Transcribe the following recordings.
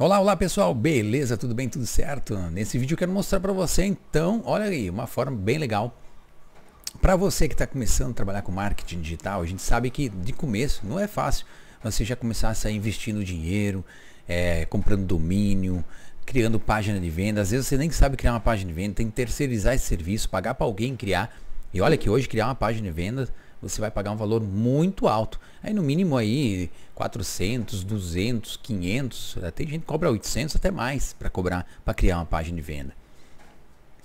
Olá, olá pessoal, beleza? Tudo bem? Tudo certo? Nesse vídeo eu quero mostrar para você então, olha aí, uma forma bem legal para você que está começando a trabalhar com marketing digital. A gente sabe que de começo não é fácil você já começar a investindo dinheiro, é, comprando domínio, criando página de venda. Às vezes você nem sabe criar uma página de venda, tem que terceirizar esse serviço, pagar para alguém criar. E olha que hoje criar uma página de venda você vai pagar um valor muito alto. Aí no mínimo aí 400, 200, 500, tem gente que cobra 800 até mais para cobrar, para criar uma página de venda.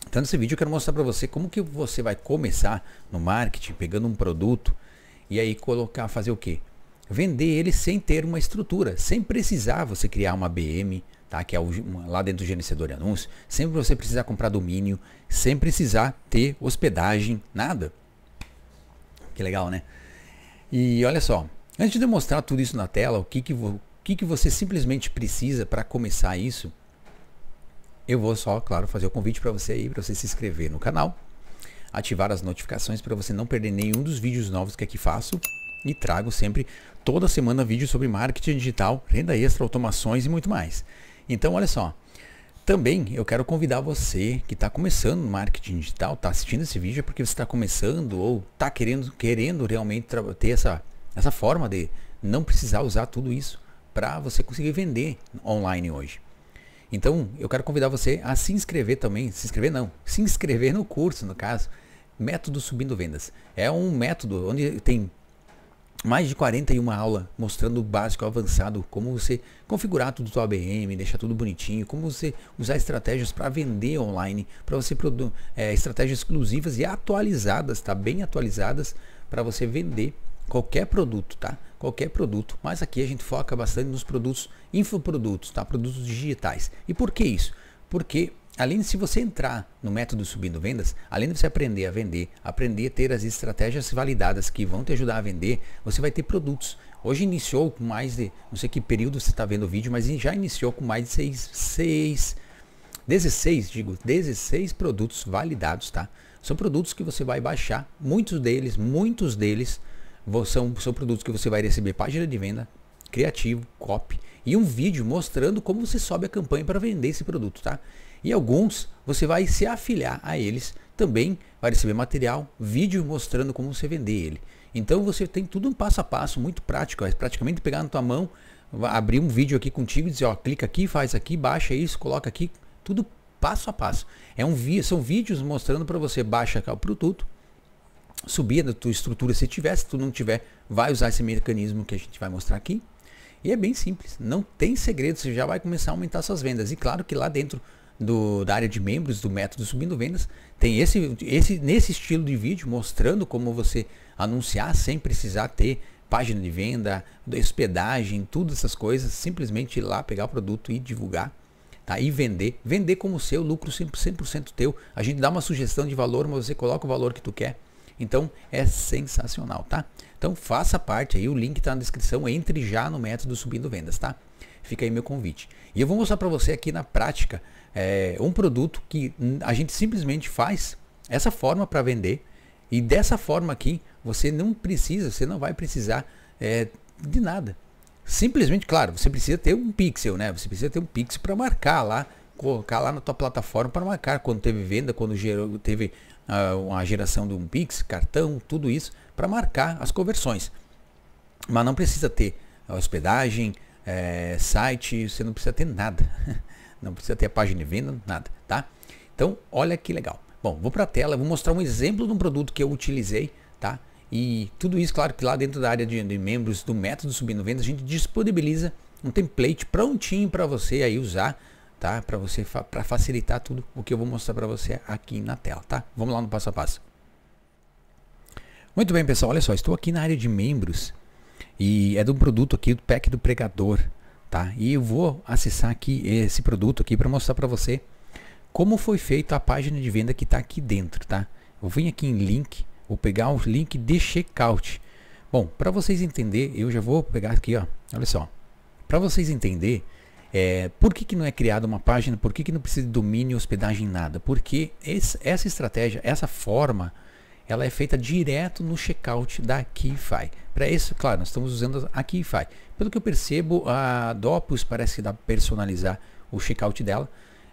Então nesse vídeo eu quero mostrar para você como que você vai começar no marketing pegando um produto e aí colocar, fazer o quê? Vender ele sem ter uma estrutura, sem precisar você criar uma BM, tá? Que é o, lá dentro do gerenciador de anúncios, sem você precisar comprar domínio, sem precisar ter hospedagem, nada. Que legal, né? E olha só, antes de eu mostrar tudo isso na tela, o que, que, o que, que você simplesmente precisa para começar isso, eu vou só, claro, fazer o convite para você aí, para você se inscrever no canal, ativar as notificações para você não perder nenhum dos vídeos novos que aqui faço e trago sempre toda semana vídeos sobre marketing digital, renda extra, automações e muito mais. Então, olha só, também eu quero convidar você que está começando no marketing digital, está assistindo esse vídeo é porque você está começando ou está querendo, querendo realmente ter essa, essa forma de não precisar usar tudo isso para você conseguir vender online hoje. Então eu quero convidar você a se inscrever também, se inscrever não, se inscrever no curso no caso, método subindo vendas. É um método onde tem mais de 41 aula mostrando o básico avançado, como você configurar tudo o seu ABM, deixar tudo bonitinho, como você usar estratégias para vender online, para você produzir é, eh, estratégias exclusivas e atualizadas, tá? Bem atualizadas para você vender qualquer produto, tá? Qualquer produto, mas aqui a gente foca bastante nos produtos infoprodutos, tá? Produtos digitais. E por que isso? Porque além de se você entrar no método subindo vendas, além de você aprender a vender, aprender a ter as estratégias validadas que vão te ajudar a vender, você vai ter produtos. Hoje iniciou com mais de, não sei que período você está vendo o vídeo, mas já iniciou com mais de 6, 6 16, digo, 16 produtos validados, tá? São produtos que você vai baixar, muitos deles, muitos deles são, são produtos que você vai receber página de venda, criativo, copy e um vídeo mostrando como você sobe a campanha para vender esse produto, tá? E alguns você vai se afiliar a eles também, vai receber material, vídeo mostrando como você vender ele. Então você tem tudo um passo a passo muito prático, é praticamente pegar na tua mão, abrir um vídeo aqui contigo e dizer, ó, clica aqui, faz aqui, baixa isso, coloca aqui, tudo passo a passo. É um são vídeos mostrando para você baixa cá o produto, subir na tua estrutura se tiver, se tu não tiver, vai usar esse mecanismo que a gente vai mostrar aqui. E é bem simples, não tem segredo, você já vai começar a aumentar suas vendas. E claro que lá dentro do, da área de membros do método Subindo Vendas, tem esse, esse nesse estilo de vídeo mostrando como você anunciar sem precisar ter página de venda, hospedagem, tudo essas coisas, simplesmente ir lá pegar o produto e divulgar. Tá? E vender, vender como seu, lucro 100%, 100 teu. A gente dá uma sugestão de valor, mas você coloca o valor que tu quer. Então é sensacional, tá? Então faça parte aí, o link está na descrição, entre já no método subindo vendas, tá? Fica aí meu convite. E eu vou mostrar para você aqui na prática é, um produto que a gente simplesmente faz essa forma para vender e dessa forma aqui você não precisa, você não vai precisar é, de nada. Simplesmente, claro, você precisa ter um pixel, né? Você precisa ter um pixel para marcar lá, colocar lá na tua plataforma para marcar quando teve venda, quando gerou, teve uh, uma geração de um pixel cartão, tudo isso para marcar as conversões. Mas não precisa ter hospedagem, é, site, você não precisa ter nada. Não precisa ter a página de venda, nada, tá? Então, olha que legal. Bom, vou para a tela, vou mostrar um exemplo de um produto que eu utilizei, tá? E tudo isso, claro que lá dentro da área de, de membros do método Subindo Vendas, a gente disponibiliza um template prontinho para você aí usar, tá? Para você fa para facilitar tudo o que eu vou mostrar para você aqui na tela, tá? Vamos lá no passo a passo. Muito bem, pessoal, olha só, estou aqui na área de membros e é de um produto aqui do pack do pregador tá? E eu vou acessar aqui esse produto aqui para mostrar para você como foi feita a página de venda que está aqui dentro, tá? Eu vim aqui em link, vou pegar o link de checkout. Bom, para vocês entender, eu já vou pegar aqui, ó. Olha só. Para vocês entender, é, por que, que não é criada uma página? Por que, que não precisa de domínio, hospedagem, nada? Porque esse, essa estratégia, essa forma ela é feita direto no checkout da Keyfi. Para isso, claro, nós estamos usando a Keyfi. Pelo que eu percebo, a Dopus parece que dá para personalizar o checkout dela.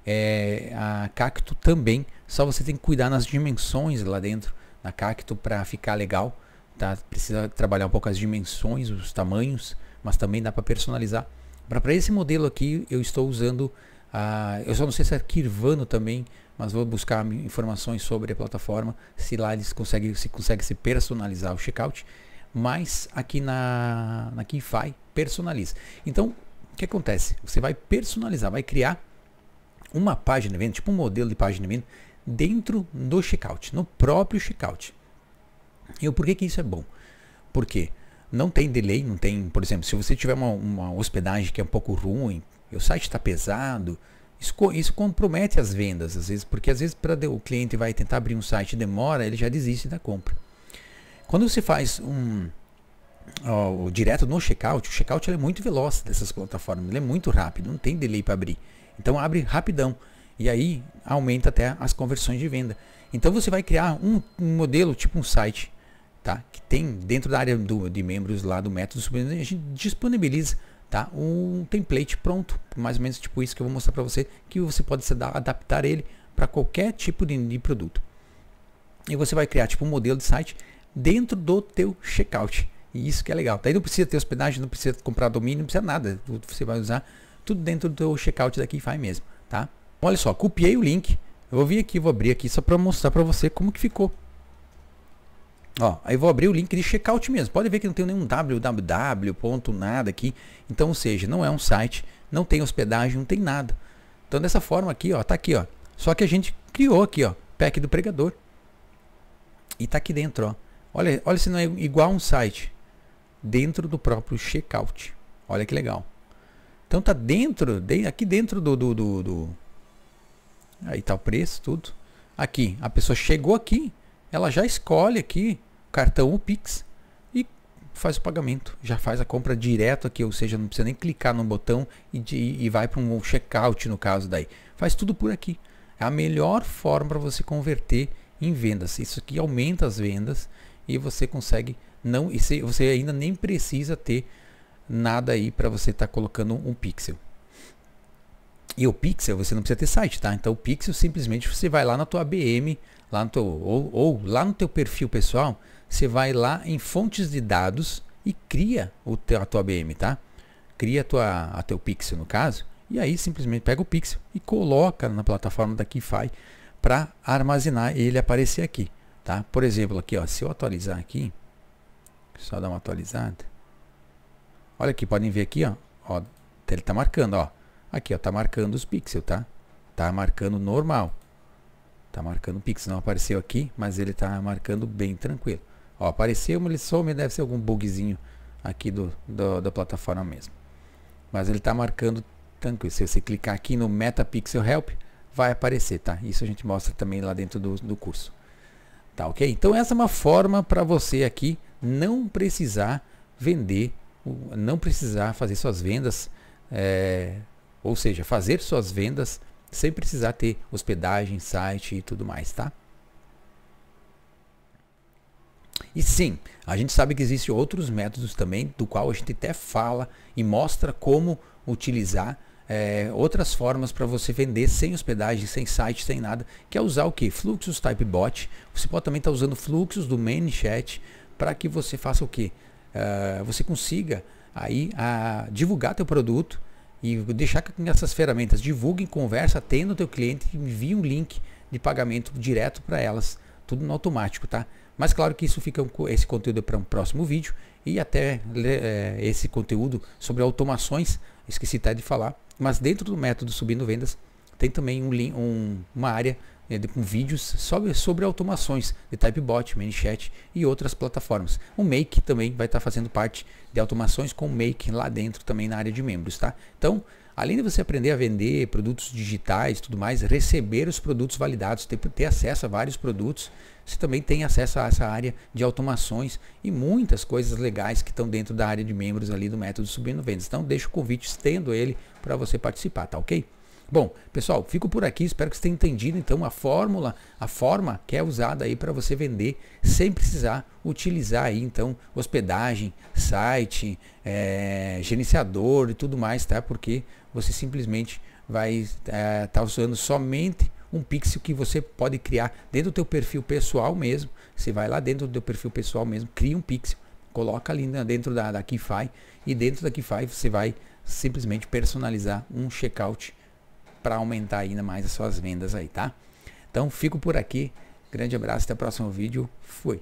É, a Cacto também, só você tem que cuidar nas dimensões lá dentro da Cacto para ficar legal. Tá? Precisa trabalhar um pouco as dimensões, os tamanhos, mas também dá para personalizar. Para esse modelo aqui, eu estou usando ah, eu só não sei se é Kirvano também, mas vou buscar informações sobre a plataforma, se lá eles conseguem se, conseguem se personalizar o checkout. Mas aqui na, na KeyFi, personaliza. Então, o que acontece? Você vai personalizar, vai criar uma página de venda, tipo um modelo de página de venda, dentro do checkout, no próprio checkout. E por que, que isso é bom? Porque não tem delay, não tem, por exemplo, se você tiver uma, uma hospedagem que é um pouco ruim, o site está pesado. Isso, isso, compromete as vendas, às vezes, porque às vezes para o cliente vai tentar abrir um site e demora, ele já desiste da compra. Quando você faz um ó, direto no checkout, o checkout é muito veloz dessas plataformas, ele é muito rápido, não tem delay para abrir. Então abre rapidão e aí aumenta até as conversões de venda. Então você vai criar um, um modelo tipo um site, tá? Que tem dentro da área do, de membros lá do método, a gente disponibiliza tá? um template pronto, mais ou menos tipo isso que eu vou mostrar para você, que você pode adaptar ele para qualquer tipo de, de, produto. E você vai criar tipo um modelo de site dentro do teu checkout. E isso que é legal. Daí tá? não precisa ter hospedagem, não precisa comprar domínio, não precisa nada. Você vai usar tudo dentro do checkout da faz mesmo, tá? Olha só, copiei o link. Eu vou vir aqui, vou abrir aqui só para mostrar para você como que ficou. Ó, aí vou abrir o link de checkout mesmo. Pode ver que não tem nenhum www ponto nada aqui. Então, ou seja, não é um site, não tem hospedagem, não tem nada. Então, dessa forma aqui, ó, tá aqui, ó. Só que a gente criou aqui, ó, pack do pregador. E tá aqui dentro, ó. Olha, olha se não é igual um site. Dentro do próprio checkout. Olha que legal. Então tá dentro, aqui dentro do, do, do, do... Aí tá o preço, tudo. Aqui, a pessoa chegou aqui, ela já escolhe aqui cartão ou Pix e faz o pagamento. Já faz a compra direto aqui, ou seja, não precisa nem clicar no botão e, de, e vai para um checkout no caso daí. Faz tudo por aqui. É a melhor forma para você converter em vendas. Isso aqui aumenta as vendas e você consegue não e você ainda nem precisa ter nada aí para você estar tá colocando um pixel. E o Pixel, você não precisa ter site, tá? Então o Pixel simplesmente você vai lá na tua BM, lá no teu, ou, ou lá no teu perfil pessoal, você vai lá em fontes de dados e cria o teu, a tua BM, tá? Cria a tua, a teu Pixel no caso, e aí simplesmente pega o Pixel e coloca na plataforma da Keyfy para armazenar ele aparecer aqui, tá? Por exemplo, aqui, ó, se eu atualizar aqui, só dar uma atualizada. Olha aqui, podem ver aqui, ó, ó ele tá marcando, ó. Aqui, ó, tá marcando os pixels, tá? Tá marcando normal. Tá marcando pixel, não apareceu aqui, mas ele tá marcando bem tranquilo. Ó, apareceu, mas ele some, deve ser algum bugzinho aqui do, do da plataforma mesmo. Mas ele tá marcando tranquilo. Se você clicar aqui no Metapixel Help, vai aparecer, tá? Isso a gente mostra também lá dentro do, do curso. Tá ok? Então essa é uma forma para você aqui não precisar vender, não precisar fazer suas vendas é, ou seja, fazer suas vendas sem precisar ter hospedagem, site e tudo mais, tá? E sim, a gente sabe que existem outros métodos também, do qual a gente até fala e mostra como utilizar é, outras formas para você vender sem hospedagem, sem site, sem nada, que é usar o que? Fluxos Typebot. Você pode também estar tá usando fluxos do ManyChat para que você faça o que? Uh, ah, você consiga aí a ah, divulgar teu produto e deixar que essas ferramentas divulguem, conversa, atenda o teu cliente e envie um link de pagamento direto para elas, tudo no automático, tá? Mas claro que isso fica esse conteúdo é para um próximo vídeo e até é, esse conteúdo sobre automações, esqueci até de falar, mas dentro do método subindo vendas tem também um, um, uma área né, com vídeos sobre, sobre automações de Typebot, ManyChat e outras plataformas. O Make também vai estar fazendo parte de automações com o Make lá dentro também na área de membros, tá? Então, além de você aprender a vender produtos digitais, tudo mais, receber os produtos validados, ter, ter acesso a vários produtos, você também tem acesso a essa área de automações e muitas coisas legais que estão dentro da área de membros ali do método Subindo Vendas. Então, deixo o convite, estendo ele para você participar, tá ok? Bom, pessoal, fico por aqui. Espero que você tenha entendido então a fórmula, a forma que é usada aí para você vender sem precisar utilizar aí então hospedagem, site, é, gerenciador e tudo mais, tá? Porque você simplesmente vai estar é, tá usando somente um pixel que você pode criar dentro do teu perfil pessoal mesmo. Você vai lá dentro do teu perfil pessoal mesmo, cria um pixel, coloca ali né, dentro da, da Keyfy e dentro da Keyfy você vai simplesmente personalizar um checkout para aumentar ainda mais as suas vendas aí, tá? Então fico por aqui. Grande abraço, até o próximo vídeo. Fui.